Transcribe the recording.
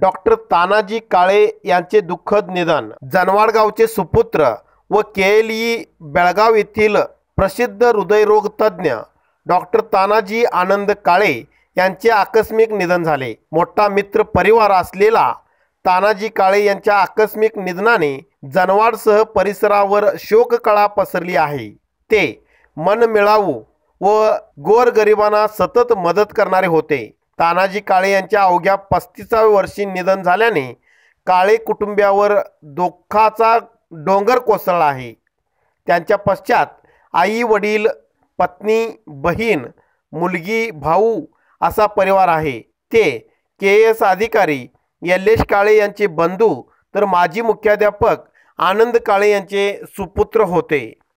doctor Tanaji काळे यांचे दुःखद निधन जनवाडगावचे सुपुत्र व केएलई बेळगाव येथील प्रसिद्ध हृदयरोग तज्ज्ञ डॉक्टर तानाजी आनंद काळे यांचे आकस्मिक निधन झाले मोठा मित्र परिवार असलेला तानाजी काळे यांच्या आकस्मिक निधनाने जनवाडसह परिसरावर शोककळा पसरली आहे ते मन मिळावू व गोरगरिबांना सतत मदत करणारे होते तानाजी काळे यांच्या अवघ्या पस्तीसाव्या वर्षी निधन झाल्याने काळे कुटुंबियावर दुःखाचा डोंगर कोसळला आहे त्यांच्या पश्चात आई वडील पत्नी बहीण मुलगी भाऊ असा परिवार आहे ते के एस अधिकारी यल्लेश काळे यांचे बंधू तर माजी मुख्याध्यापक आनंद काळे यांचे सुपुत्र होते